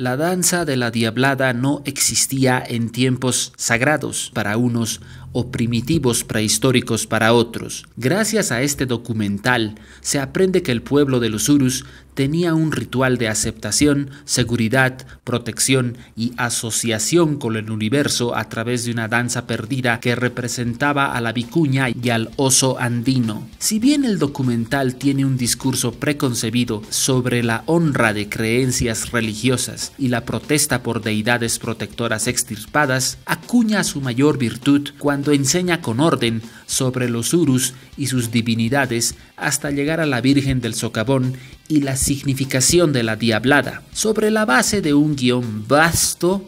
La danza de la diablada no existía en tiempos sagrados para unos o primitivos prehistóricos para otros. Gracias a este documental se aprende que el pueblo de los Urus tenía un ritual de aceptación, seguridad, protección y asociación con el universo a través de una danza perdida que representaba a la vicuña y al oso andino. Si bien el documental tiene un discurso preconcebido sobre la honra de creencias religiosas, y la protesta por deidades protectoras extirpadas, acuña su mayor virtud cuando enseña con orden sobre los Urus y sus divinidades hasta llegar a la Virgen del Socavón y la significación de la Diablada, sobre la base de un guión vasto,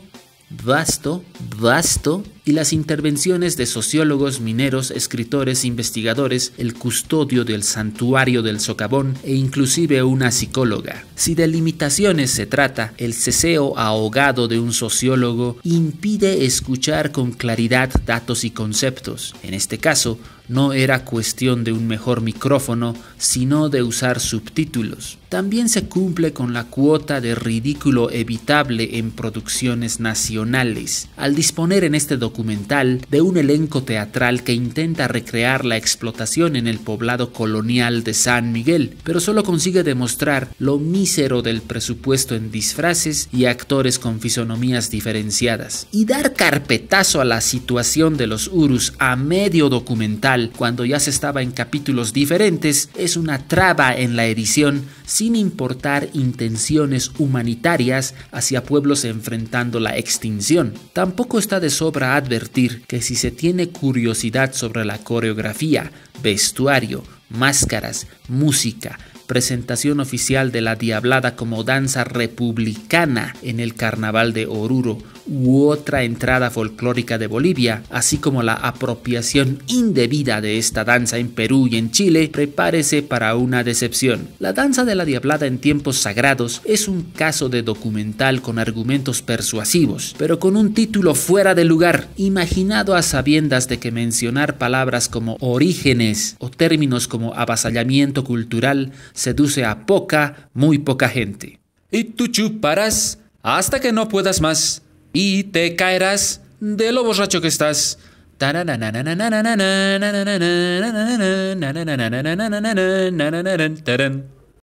vasto, vasto, y las intervenciones de sociólogos, mineros, escritores, investigadores, el custodio del santuario del socavón e inclusive una psicóloga. Si de limitaciones se trata, el ceseo ahogado de un sociólogo impide escuchar con claridad datos y conceptos. En este caso, no era cuestión de un mejor micrófono, sino de usar subtítulos. También se cumple con la cuota de ridículo evitable en producciones nacionales, al disponer en este documental de un elenco teatral que intenta recrear la explotación en el poblado colonial de San Miguel, pero solo consigue demostrar lo mísero del presupuesto en disfraces y actores con fisonomías diferenciadas. Y dar carpetazo a la situación de los Urus a medio documental cuando ya se estaba en capítulos diferentes es una traba en la edición sin importar intenciones humanitarias hacia pueblos enfrentando la extinción. Tampoco está de sobra advertir que si se tiene curiosidad sobre la coreografía, vestuario, máscaras, música, presentación oficial de la Diablada como danza republicana en el Carnaval de Oruro, otra entrada folclórica de Bolivia, así como la apropiación indebida de esta danza en Perú y en Chile, prepárese para una decepción. La danza de la diablada en tiempos sagrados es un caso de documental con argumentos persuasivos, pero con un título fuera de lugar, imaginado a sabiendas de que mencionar palabras como orígenes o términos como avasallamiento cultural seduce a poca, muy poca gente. Y tú chuparás hasta que no puedas más y te caerás de lo borracho que estás.